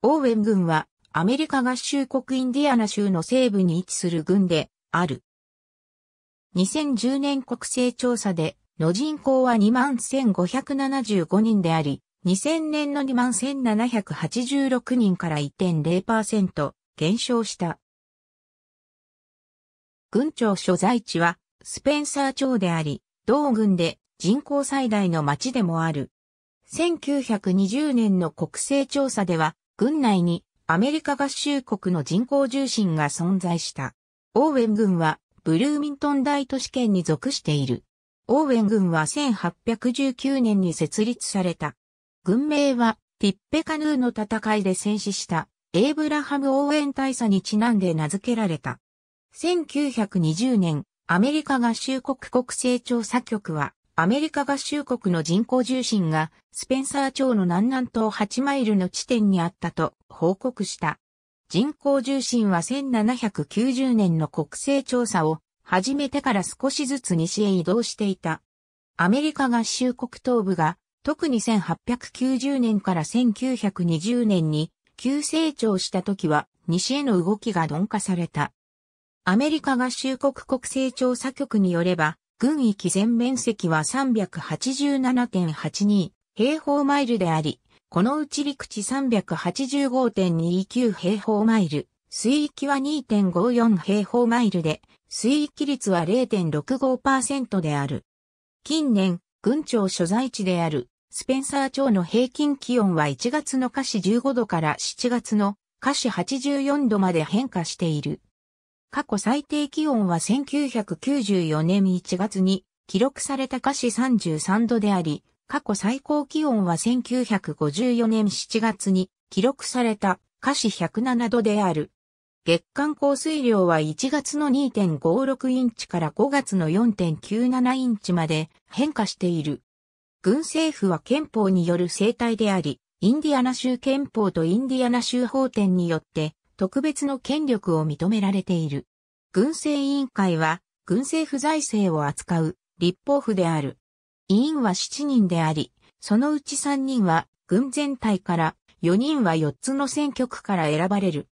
オーウェン軍はアメリカ合衆国インディアナ州の西部に位置する軍である。2010年国勢調査での人口は21,575人であり、2000年の21,786人から1.0%減少した。軍庁所在地はスペンサー町であり、同軍で人口最大の町でもある。1920年の国勢調査では、軍内にアメリカ合衆国の人口重心が存在した。オーウェン軍はブルーミントン大都市圏に属している。オーウェン軍は1819年に設立された。軍名はティッペカヌーの戦いで戦死したエイブラハム・オーウェン大佐にちなんで名付けられた。1920年、アメリカ合衆国国勢調査局はアメリカ合衆国の人工重心がスペンサー町の南南東8マイルの地点にあったと報告した。人工重心は1790年の国勢調査を始めてから少しずつ西へ移動していた。アメリカ合衆国東部が特に1890年から1920年に急成長した時は西への動きが鈍化された。アメリカ合衆国国勢調査局によれば、軍域全面積は387.82平方マイルであり、このうち陸地385.29平方マイル、水域は2.54平方マイルで、水域率は0.65%である。近年、軍庁所在地であるスペンサー町の平均気温は1月の下市15度から7月の下市84度まで変化している。過去最低気温は1994年1月に記録された華氏33度であり、過去最高気温は1954年7月に記録された華氏107度である。月間降水量は1月の2.56インチから5月の4.97インチまで変化している。軍政府は憲法による生態であり、インディアナ州憲法とインディアナ州法典によって特別の権力を認められている。軍政委員会は、軍政府財政を扱う立法府である。委員は7人であり、そのうち3人は軍全体から4人は4つの選挙区から選ばれる。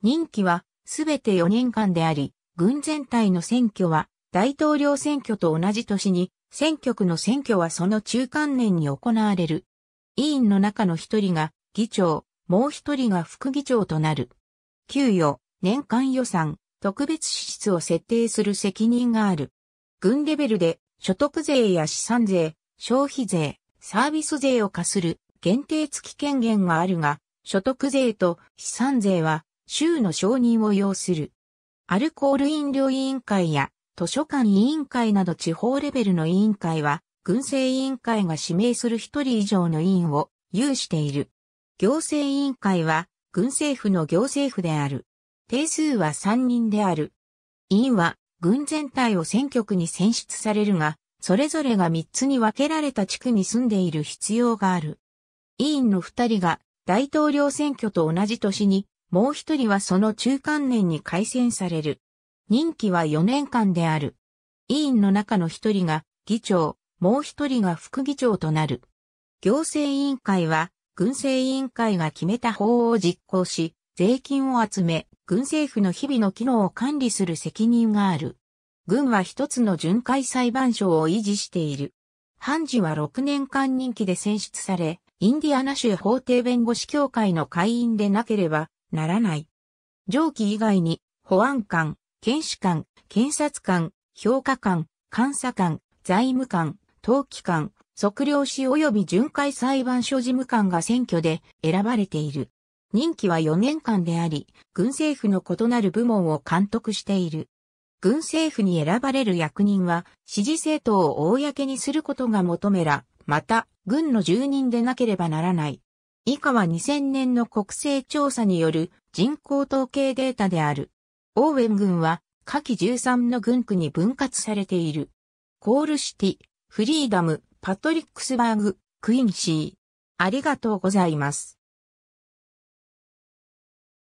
任期はすべて4年間であり、軍全体の選挙は大統領選挙と同じ年に、選挙区の選挙はその中間年に行われる。委員の中の1人が議長、もう一人が副議長となる。給与、年間予算、特別支出を設定する責任がある。軍レベルで所得税や資産税、消費税、サービス税を課する限定付き権限があるが、所得税と資産税は州の承認を要する。アルコール飲料委員会や図書館委員会など地方レベルの委員会は、軍政委員会が指名する一人以上の委員を有している。行政委員会は、軍政府の行政府である。定数は3人である。委員は、軍全体を選挙区に選出されるが、それぞれが3つに分けられた地区に住んでいる必要がある。委員の2人が大統領選挙と同じ年に、もう1人はその中間年に改選される。任期は4年間である。委員の中の1人が議長、もう1人が副議長となる。行政委員会は、軍政委員会が決めた法を実行し、税金を集め、軍政府の日々の機能を管理する責任がある。軍は一つの巡回裁判所を維持している。判事は6年間任期で選出され、インディアナ州法廷弁護士協会の会員でなければならない。上記以外に、保安官、検視官、検察官、評価官、監査官、財務官、登記官、測量士及び巡回裁判所事務官が選挙で選ばれている。任期は4年間であり、軍政府の異なる部門を監督している。軍政府に選ばれる役人は、支持政党を公にすることが求めら、また、軍の住人でなければならない。以下は2000年の国勢調査による人口統計データである。オーウェン軍は、下記13の軍区に分割されている。コールシティ、フリーダム、パトリックスバーグ、クインシー。ありがとうございます。